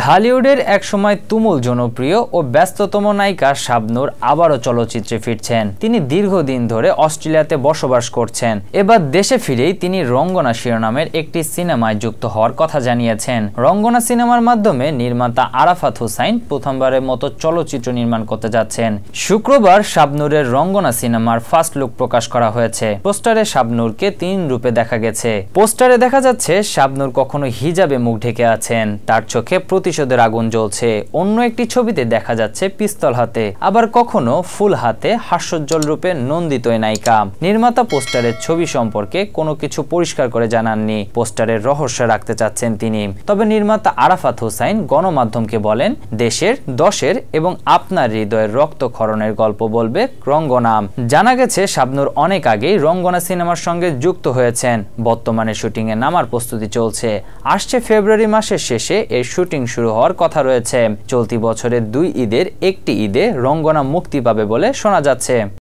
ঢালিউডের একসময় তুমুল জনপ্রিয় ও ব্যস্ততম নায়িকা শাবনুর আবারও চলচ্চিত্রে ফিরছেন তিনি দীর্ঘদিন ধরে অস্ট্রেলিয়াতে বসবাস করছেন এবার দেশে ফিরেই তিনি রঙ্গনা শিরোনামের একটি সিনেমায় যুক্ত হওয়ার কথা জানিয়েছেন রঙ্গনা সিনেমার মাধ্যমে নির্মাতা আরাফাত হুসাইন প্রথমবারের মতো চলচ্চিত্র নির্মাণ করতে যাচ্ছেন শুক্রবার শাবনুরের রঙ্গনা সিনেমার ফার্স্ট লুক প্রকাশ করা হয়েছে পোস্টারে শাবনুরকে তিন রূপে দেখা গেছে পোস্টারে দেখা যাচ্ছে শাবনুর কখনো হিজাবে মুখ ঢেকে আছেন তার চোখে প্রতিশোধের আগুন জ্বলছে অন্য একটি ছবিতে দেখা যাচ্ছে পিস্তল হাতে আবার কখনো ফুল হাতে হাস্যোজ্জ্বল রূপে নন্দিত নায়িকা নির্মাতা পোস্টারের ছবি সম্পর্কে কোনো কিছু পরিষ্কার করে জানাননি পোস্টারের রহস্য রাখতে চাচ্ছেন তিনি তবে নির্মাতা আরাফাত হোসাইন গণমাধ্যমকে বলেন দেশের দশের এবং আপনার হৃদয়ের রক্তক্ষরণের গল্প বলবে রঙ্গনা জানা গেছে শাবনুর অনেক আগেই রঙ্গনা সিনেমার সঙ্গে যুক্ত হয়েছেন বর্তমানে শুটিংয়ে নামার প্রস্তুতি চলছে আসছে ফেব্রুয়ারি মাসের শেষে এই শুটিং শুটিং শুরু হওয়ার কথা রয়েছে চলতি বছরের দুই ঈদের একটি ঈদে রঙ্গনা মুক্তি পাবে বলে শোনা যাচ্ছে